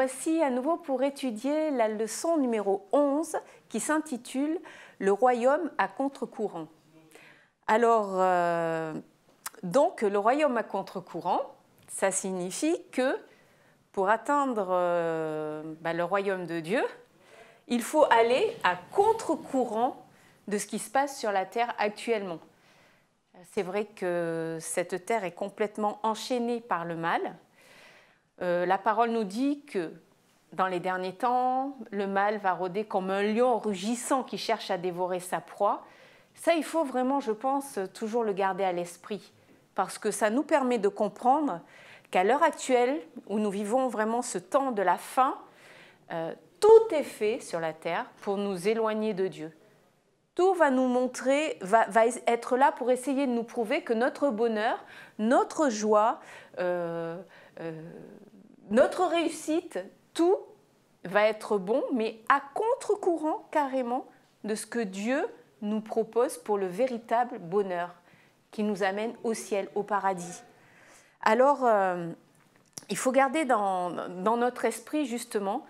voici à nouveau pour étudier la leçon numéro 11 qui s'intitule Le royaume à contre-courant. Alors, euh, donc, le royaume à contre-courant, ça signifie que pour atteindre euh, bah, le royaume de Dieu, il faut aller à contre-courant de ce qui se passe sur la terre actuellement. C'est vrai que cette terre est complètement enchaînée par le mal, euh, la parole nous dit que dans les derniers temps, le mal va rôder comme un lion rugissant qui cherche à dévorer sa proie. Ça, il faut vraiment, je pense, toujours le garder à l'esprit, parce que ça nous permet de comprendre qu'à l'heure actuelle, où nous vivons vraiment ce temps de la faim, euh, tout est fait sur la terre pour nous éloigner de Dieu. Tout va nous montrer, va, être là pour essayer de nous prouver que notre bonheur, notre joie, euh, euh, notre réussite, tout va être bon, mais à contre-courant carrément de ce que Dieu nous propose pour le véritable bonheur qui nous amène au ciel, au paradis. Alors, euh, il faut garder dans, notre esprit justement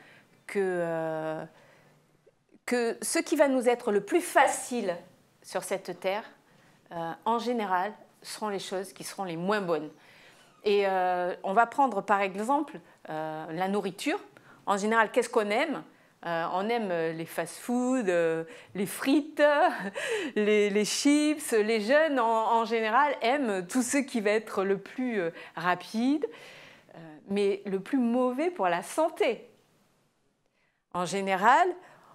euh, que, ce qui va nous être le plus facile sur cette terre, en général, seront les choses qui seront les moins bonnes. Et euh, on va prendre par exemple euh, la nourriture. En général, qu'est-ce qu'on aime euh, On aime les fast-foods, les frites, les, chips. Les jeunes, en, général, aiment tout ce qui va être le plus rapide, mais le plus mauvais pour la santé. En général,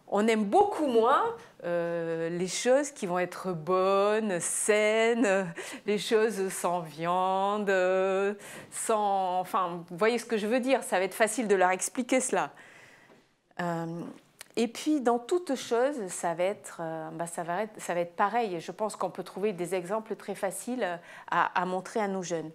on aime beaucoup moins euh, les choses qui vont être bonnes, saines, les choses sans viande, euh, sans... Enfin, vous voyez ce que je veux dire, ça va être facile de leur expliquer cela. Euh, et puis, dans toute chose, bah, ça va être, pareil. je pense qu'on peut trouver des exemples très faciles à montrer à nos jeunes.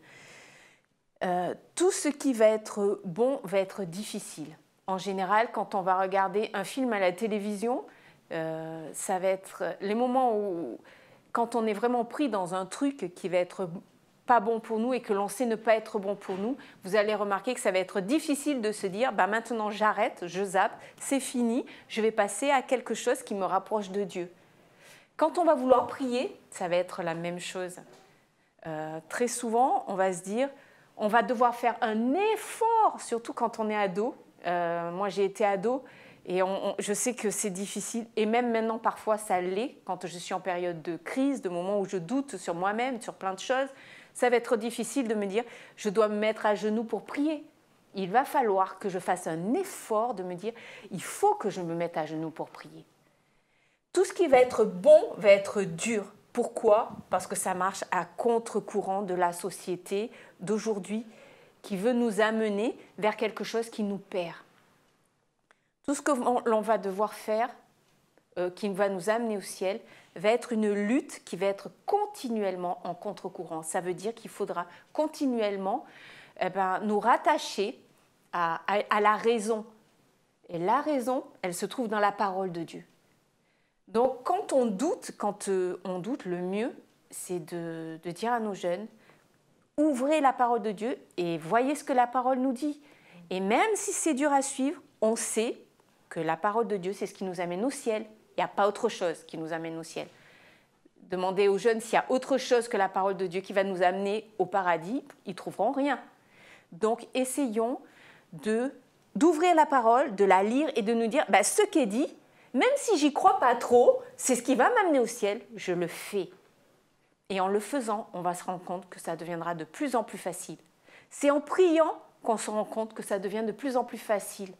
tout ce qui va être bon va être difficile. En général, quand on va regarder un film à la télévision, euh, ça va être les moments où, quand on est vraiment pris dans un truc qui va être pas bon pour nous et que l'on sait ne pas être bon pour nous, vous allez remarquer que ça va être difficile de se dire bah maintenant j'arrête, je zappe, c'est fini, je vais passer à quelque chose qui me rapproche de Dieu. Quand on va vouloir prier, ça va être la même chose. Euh, très souvent, on va se dire on va devoir faire un effort, surtout quand on est ado, euh, moi, j'ai été ado et je sais que c'est difficile. Et même maintenant, parfois, ça l'est quand je suis en période de crise, de moments où je doute sur moi-même, sur plein de choses. Ça va être difficile de me dire, je dois me mettre à genoux pour prier. Il va falloir que je fasse un effort de me dire, il faut que je me mette à genoux pour prier. Tout ce qui va être bon va être dur. Pourquoi Parce que ça marche à contre-courant de la société d'aujourd'hui qui veut nous amener vers quelque chose qui nous perd. Tout ce que l'on va devoir faire, euh, qui va nous amener au ciel, va être une lutte qui va être continuellement en contre-courant. Ça veut dire qu'il faudra continuellement eh ben, nous rattacher à, la raison. Et la raison, elle se trouve dans la parole de Dieu. Donc quand on doute, quand euh, on doute, le mieux, c'est de, dire à nos jeunes, ouvrez la parole de Dieu et voyez ce que la parole nous dit. Et même si c'est dur à suivre, on sait que la parole de Dieu, c'est ce qui nous amène au ciel. Il n'y a pas autre chose qui nous amène au ciel. Demandez aux jeunes s'il y a autre chose que la parole de Dieu qui va nous amener au paradis, ils trouveront rien. Donc essayons de d'ouvrir la parole, de la lire et de nous dire bah, ce qui est dit, même si j'y crois pas trop, c'est ce qui va m'amener au ciel, je le fais. Et en le faisant, on va se rendre compte que ça deviendra de plus en plus facile. C'est en priant qu'on se rend compte que ça devient de plus en plus facile.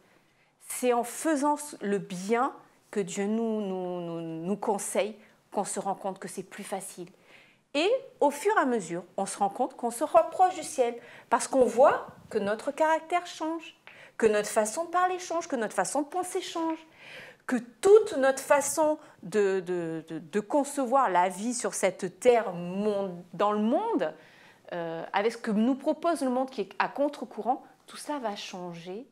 C'est en faisant le bien que Dieu nous, nous, conseille qu'on se rend compte que c'est plus facile. Et au fur et à mesure, on se rend compte qu'on se rapproche du ciel parce qu'on voit que notre caractère change, que notre façon de parler change, que notre façon de penser change que toute notre façon de, concevoir la vie sur cette terre dans le monde, euh, avec ce que nous propose le monde qui est à contre-courant, tout ça va changer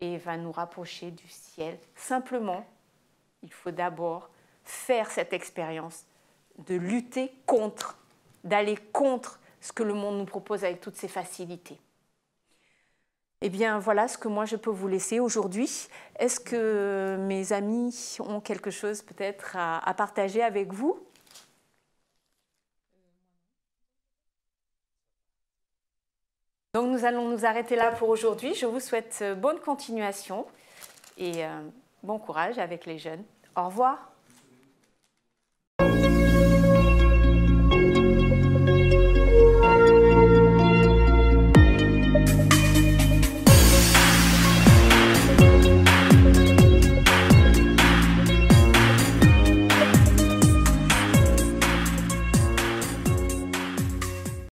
et va nous rapprocher du ciel. Simplement, il faut d'abord faire cette expérience de lutter contre, d'aller contre ce que le monde nous propose avec toutes ses facilités. Eh bien voilà ce que moi je peux vous laisser aujourd'hui. Est-ce que mes amis ont quelque chose peut-être à, partager avec vous Donc nous allons nous arrêter là pour aujourd'hui. Je vous souhaite euh, bonne continuation et euh, bon courage avec les jeunes. Au revoir.